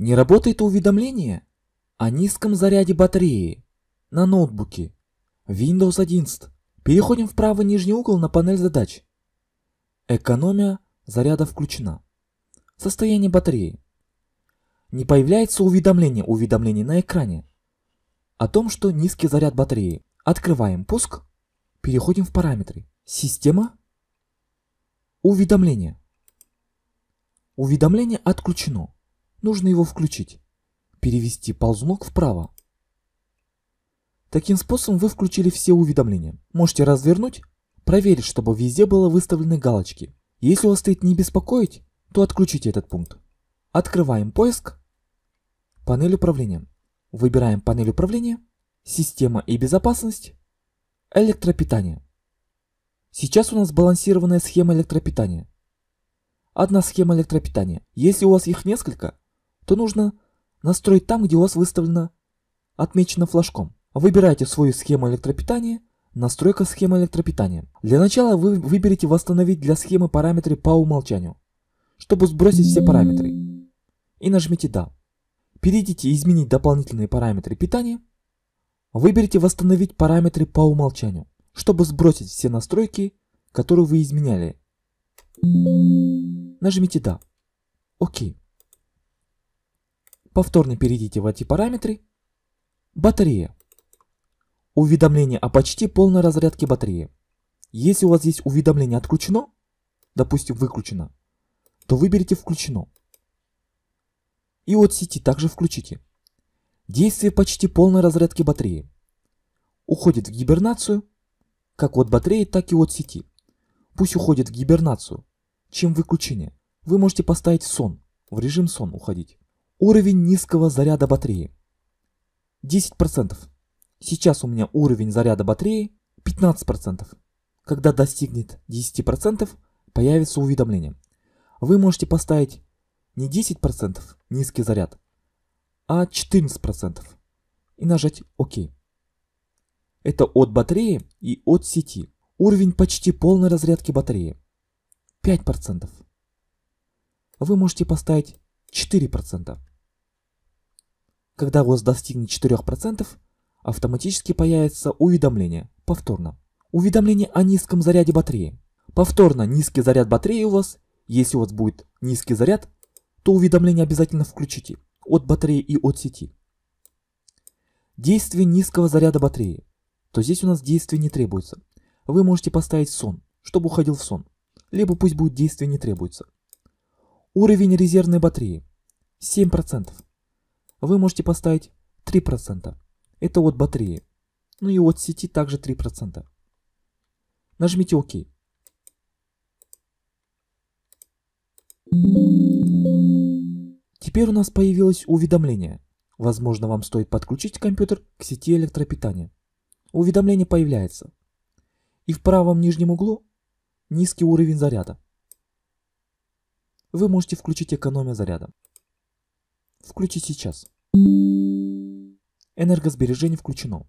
Не работает уведомление о низком заряде батареи на ноутбуке Windows 11. Переходим в правый нижний угол на панель задач. Экономия заряда включена. Состояние батареи. Не появляется уведомление уведомлений на экране о том, что низкий заряд батареи. Открываем пуск. Переходим в параметры. Система. Уведомление. Уведомление отключено нужно его включить. Перевести ползунок вправо. Таким способом вы включили все уведомления. Можете развернуть, проверить, чтобы везде было выставлены галочки. Если у вас стоит не беспокоить, то отключите этот пункт. Открываем поиск, панель управления. Выбираем панель управления, система и безопасность, электропитание. Сейчас у нас балансированная схема электропитания. Одна схема электропитания. Если у вас их несколько, то нужно настроить там, где у вас выставлено, отмечено флажком. Выбирайте свою схему электропитания, настройка схемы электропитания. Для начала вы выберите восстановить для схемы параметры по умолчанию, чтобы сбросить все параметры. И нажмите «Да». Перейдите «Изменить дополнительные параметры питания». Выберите «Восстановить параметры по умолчанию», чтобы сбросить все настройки, которые вы изменяли. Нажмите «Да». Окей. Повторно перейдите в эти параметры. Батарея. Уведомление о почти полной разрядке батареи. Если у вас здесь уведомление отключено, допустим выключено, то выберите включено. И от сети также включите. Действие почти полной разрядки батареи. Уходит в гибернацию, как от батареи, так и от сети. Пусть уходит в гибернацию. Чем выключение? Вы можете поставить сон, в режим сон уходить. Уровень низкого заряда батареи. 10%. Сейчас у меня уровень заряда батареи 15%. Когда достигнет 10%, появится уведомление. Вы можете поставить не 10% низкий заряд, а 14% и нажать ОК. Это от батареи и от сети. Уровень почти полной разрядки батареи. 5%. Вы можете поставить 4%. Когда рост достигнет 4%, автоматически появится уведомление повторно. Уведомление о низком заряде батареи. Повторно низкий заряд батареи у вас. Если у вас будет низкий заряд, то уведомление обязательно включите от батареи и от сети. Действие низкого заряда батареи. То здесь у нас действие не требуется. Вы можете поставить сон, чтобы уходил в сон. Либо пусть будет действие не требуется. Уровень резервной батареи 7% вы можете поставить 3%. Это от батареи. Ну и от сети также 3%. Нажмите ОК. Теперь у нас появилось уведомление. Возможно, вам стоит подключить компьютер к сети электропитания. Уведомление появляется. И в правом нижнем углу низкий уровень заряда. Вы можете включить экономию заряда. Включи сейчас. Энергосбережение включено.